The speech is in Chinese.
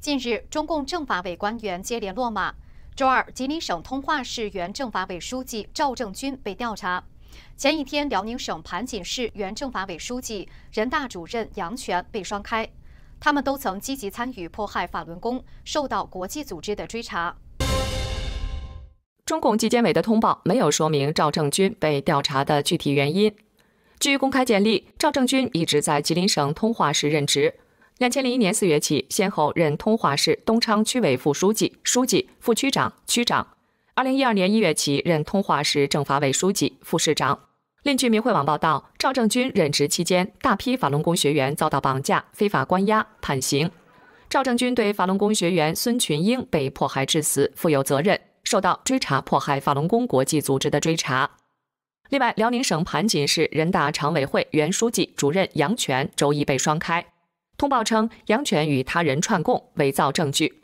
近日，中共政法委官员接连落马。周二，吉林省通化市原政法委书记赵正军被调查。前一天，辽宁省盘锦市原政法委书记、人大主任杨泉被双开。他们都曾积极参与迫害法轮功，受到国际组织的追查。中共纪检委的通报没有说明赵正军被调查的具体原因。据公开简历，赵正军一直在吉林省通化市任职。两千零一年四月起，先后任通化市东昌区委副书记、书记、副区长、区长。二零一二年一月起任通化市政法委书记、副市长。另据明慧网报道，赵正军任职期间，大批法轮功学员遭到绑架、非法关押、判刑。赵正军对法轮功学员孙群英被迫害致死负有责任，受到追查迫害法轮功国际组织的追查。另外，辽宁省盘锦市人大常委会原书记主任杨全周一被双开。通报称，杨泉与他人串供、伪造证据。